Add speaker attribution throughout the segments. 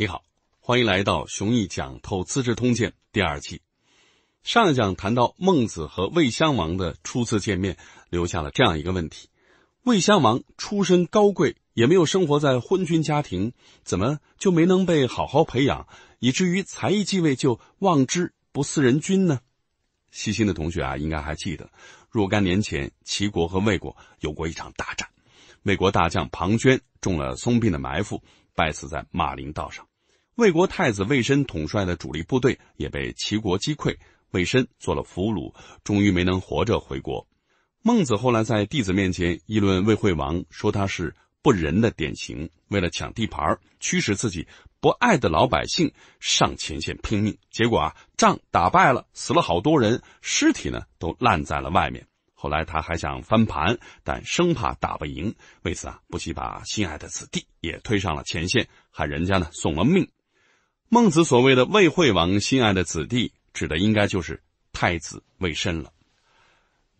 Speaker 1: 你好，欢迎来到《雄毅讲透资治通鉴》第二期。上一讲谈到孟子和魏襄王的初次见面，留下了这样一个问题：魏襄王出身高贵，也没有生活在昏君家庭，怎么就没能被好好培养，以至于才一继位就望之不似人君呢？细心的同学啊，应该还记得，若干年前齐国和魏国有过一场大战，魏国大将庞涓中了孙膑的埋伏，败死在马陵道上。魏国太子魏申统帅的主力部队也被齐国击溃，魏申做了俘虏，终于没能活着回国。孟子后来在弟子面前议论魏惠王，说他是不仁的典型。为了抢地盘，驱使自己不爱的老百姓上前线拼命，结果啊，仗打败了，死了好多人，尸体呢都烂在了外面。后来他还想翻盘，但生怕打不赢，为此啊，不惜把心爱的子弟也推上了前线，害人家呢送了命。孟子所谓的魏惠王心爱的子弟，指的应该就是太子魏申了。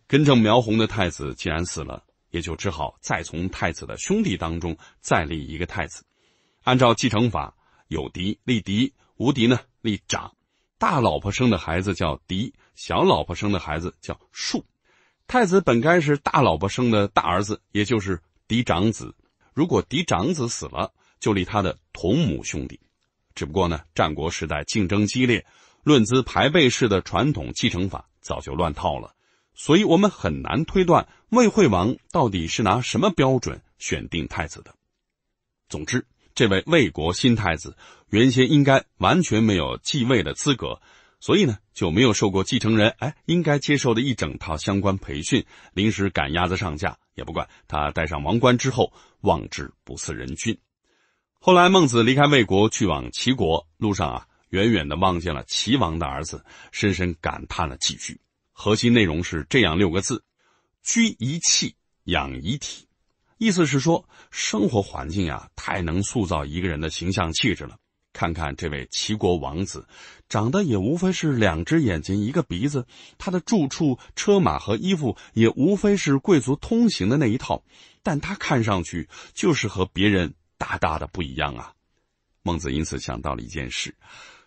Speaker 1: 根正苗红的太子既然死了，也就只好再从太子的兄弟当中再立一个太子。按照继承法，有嫡立嫡，无嫡呢立长。大老婆生的孩子叫嫡，小老婆生的孩子叫庶。太子本该是大老婆生的大儿子，也就是嫡长子。如果嫡长子死了，就立他的同母兄弟。只不过呢，战国时代竞争激烈，论资排辈式的传统继承法早就乱套了，所以我们很难推断魏惠王到底是拿什么标准选定太子的。总之，这位魏国新太子原先应该完全没有继位的资格，所以呢就没有受过继承人哎应该接受的一整套相关培训，临时赶鸭子上架也不管他戴上王冠之后望之不似人君。后来，孟子离开魏国去往齐国，路上啊，远远的望见了齐王的儿子，深深感叹了几句。核心内容是这样六个字：“居一气，养一体。”意思是说，生活环境啊，太能塑造一个人的形象气质了。看看这位齐国王子，长得也无非是两只眼睛一个鼻子，他的住处、车马和衣服也无非是贵族通行的那一套，但他看上去就是和别人。大大的不一样啊！孟子因此想到了一件事：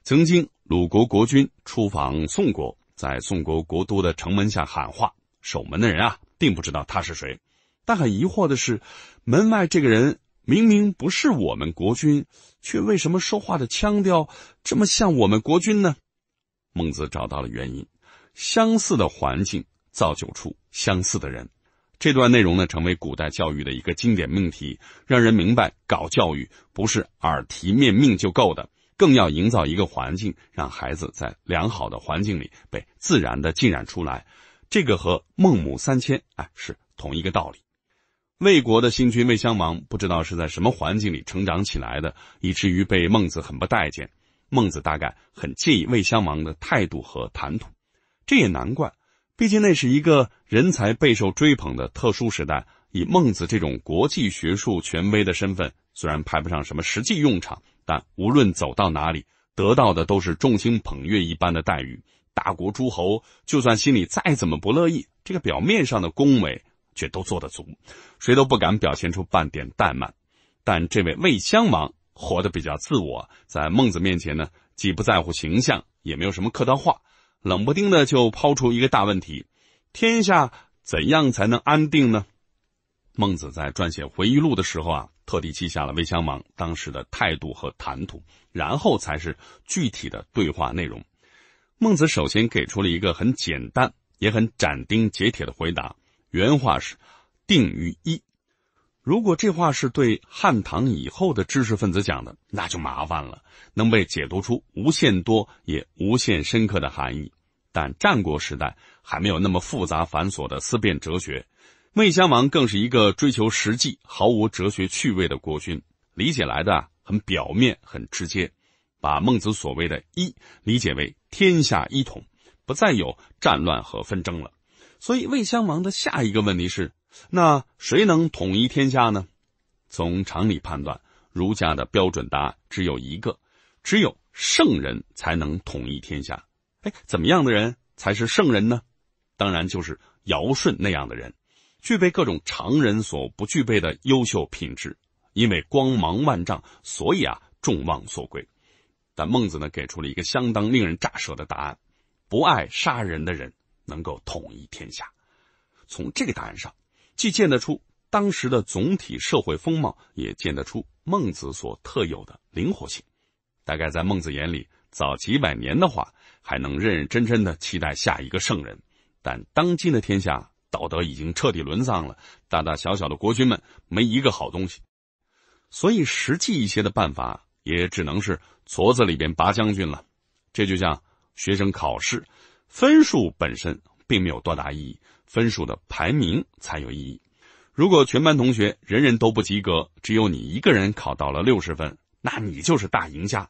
Speaker 1: 曾经鲁国国君出访宋国，在宋国国都的城门下喊话，守门的人啊，并不知道他是谁。但很疑惑的是，门外这个人明明不是我们国君，却为什么说话的腔调这么像我们国君呢？孟子找到了原因：相似的环境造就出相似的人。这段内容呢，成为古代教育的一个经典命题，让人明白，搞教育不是耳提面命就够的，更要营造一个环境，让孩子在良好的环境里被自然的浸染出来。这个和孟母三迁，哎，是同一个道理。魏国的新君魏襄王，不知道是在什么环境里成长起来的，以至于被孟子很不待见。孟子大概很介意魏襄王的态度和谈吐，这也难怪。毕竟那是一个人才备受追捧的特殊时代。以孟子这种国际学术权威的身份，虽然排不上什么实际用场，但无论走到哪里，得到的都是众星捧月一般的待遇。大国诸侯就算心里再怎么不乐意，这个表面上的恭维却都做得足，谁都不敢表现出半点怠慢。但这位魏襄王活得比较自我，在孟子面前呢，既不在乎形象，也没有什么客套话。冷不丁的就抛出一个大问题：天下怎样才能安定呢？孟子在撰写回忆录的时候啊，特地记下了魏襄王当时的态度和谈吐，然后才是具体的对话内容。孟子首先给出了一个很简单也很斩钉截铁的回答，原话是：“定于一。”如果这话是对汉唐以后的知识分子讲的，那就麻烦了，能被解读出无限多也无限深刻的含义。但战国时代还没有那么复杂繁琐的思辨哲学，魏襄王更是一个追求实际、毫无哲学趣味的国君。理解来的很表面、很直接，把孟子所谓的“一”理解为天下一统，不再有战乱和纷争了。所以，魏襄王的下一个问题是：那谁能统一天下呢？从常理判断，儒家的标准答案只有一个：只有圣人才能统一天下。哎，怎么样的人才是圣人呢？当然就是尧舜那样的人，具备各种常人所不具备的优秀品质。因为光芒万丈，所以啊众望所归。但孟子呢给出了一个相当令人咋舌的答案：不爱杀人的人能够统一天下。从这个答案上，既见得出当时的总体社会风貌，也见得出孟子所特有的灵活性。大概在孟子眼里，早几百年的话，还能认认真真的期待下一个圣人。但当今的天下，道德已经彻底沦丧了，大大小小的国君们没一个好东西。所以实际一些的办法，也只能是矬子里边拔将军了。这就像学生考试，分数本身并没有多大意义，分数的排名才有意义。如果全班同学人人都不及格，只有你一个人考到了六十分。那你就是大赢家。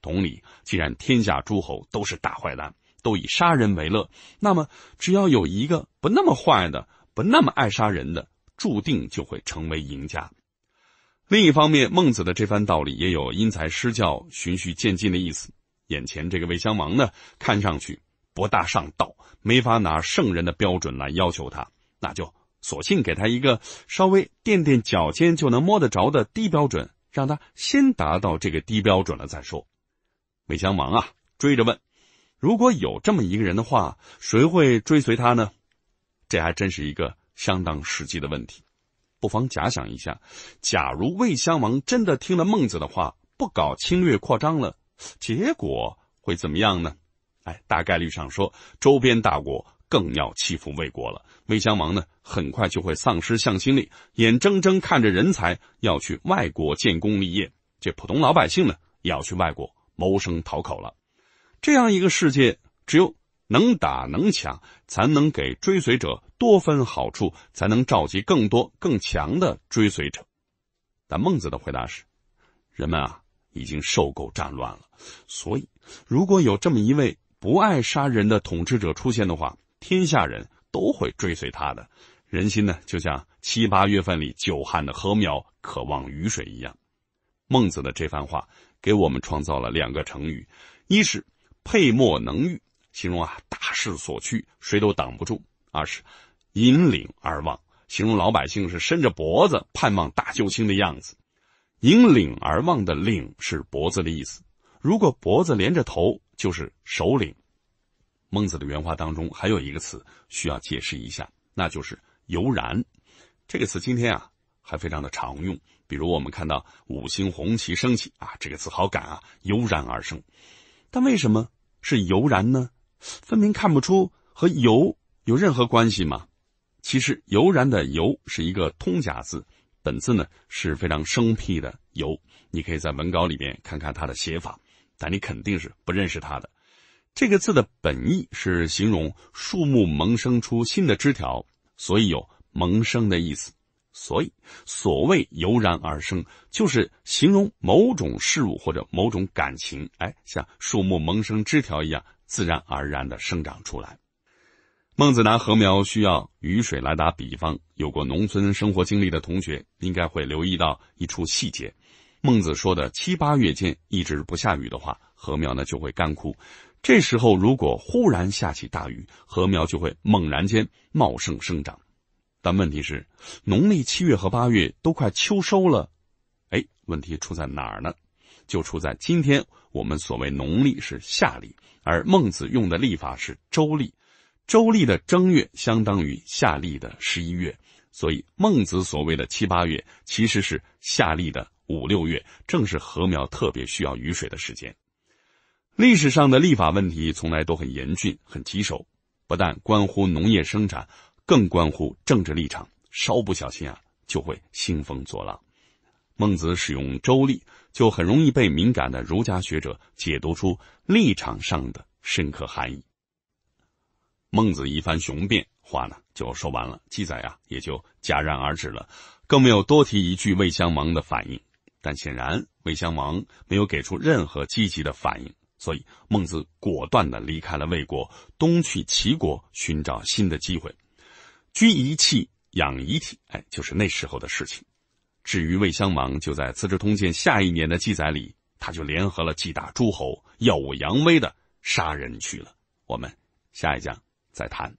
Speaker 1: 同理，既然天下诸侯都是大坏蛋，都以杀人为乐，那么只要有一个不那么坏的、不那么爱杀人的，注定就会成为赢家。另一方面，孟子的这番道理也有因材施教、循序渐进的意思。眼前这个魏襄王呢，看上去不大上道，没法拿圣人的标准来要求他，那就索性给他一个稍微垫垫脚尖就能摸得着的低标准。让他先达到这个低标准了再说。魏襄王啊，追着问：“如果有这么一个人的话，谁会追随他呢？”这还真是一个相当实际的问题。不妨假想一下，假如魏襄王真的听了孟子的话，不搞侵略扩张了，结果会怎么样呢？哎，大概率上说，周边大国。更要欺负魏国了。魏襄王呢，很快就会丧失向心力，眼睁睁看着人才要去外国建功立业，这普通老百姓呢，也要去外国谋生讨口了。这样一个世界，只有能打能抢，才能给追随者多分好处，才能召集更多更强的追随者。但孟子的回答是：人们啊，已经受够战乱了，所以如果有这么一位不爱杀人的统治者出现的话，天下人都会追随他的，人心呢，就像七八月份里久旱的禾苗渴望雨水一样。孟子的这番话给我们创造了两个成语：一是“沛莫能御”，形容啊大势所趋，谁都挡不住；二是“引领而望”，形容老百姓是伸着脖子盼望大救星的样子。“引领而望”的“领”是脖子的意思，如果脖子连着头，就是首领。孟子的原话当中还有一个词需要解释一下，那就是“油然”这个词。今天啊，还非常的常用。比如我们看到五星红旗升起，啊，这个自豪感啊油然而生。但为什么是“油然”呢？分明看不出和“油”有任何关系嘛？其实“油然”的“油”是一个通假字，本字呢是非常生僻的“油”。你可以在文稿里面看看它的写法，但你肯定是不认识它的。这个字的本意是形容树木萌生出新的枝条，所以有萌生的意思。所以所谓“油然而生”，就是形容某种事物或者某种感情，哎，像树木萌生枝条一样，自然而然的生长出来。孟子拿禾苗需要雨水来打比方，有过农村生活经历的同学应该会留意到一处细节：孟子说的七八月间一直不下雨的话，禾苗呢就会干枯。这时候，如果忽然下起大雨，禾苗就会猛然间茂盛生长。但问题是，农历七月和八月都快秋收了，哎，问题出在哪儿呢？就出在今天我们所谓农历是夏历，而孟子用的历法是周历，周历的正月相当于夏历的十一月，所以孟子所谓的七八月其实是夏历的五六月，正是禾苗特别需要雨水的时间。历史上的立法问题从来都很严峻、很棘手，不但关乎农业生产，更关乎政治立场。稍不小心啊，就会兴风作浪。孟子使用周历，就很容易被敏感的儒家学者解读出立场上的深刻含义。孟子一番雄辩话呢，就说完了，记载啊也就戛然而止了，更没有多提一句魏襄王的反应。但显然，魏襄王没有给出任何积极的反应。所以，孟子果断的离开了魏国，东去齐国寻找新的机会。居一气，养一体，哎，就是那时候的事情。至于魏襄王，就在《资治通鉴》下一年的记载里，他就联合了几大诸侯，耀武扬威的杀人去了。我们下一讲再谈。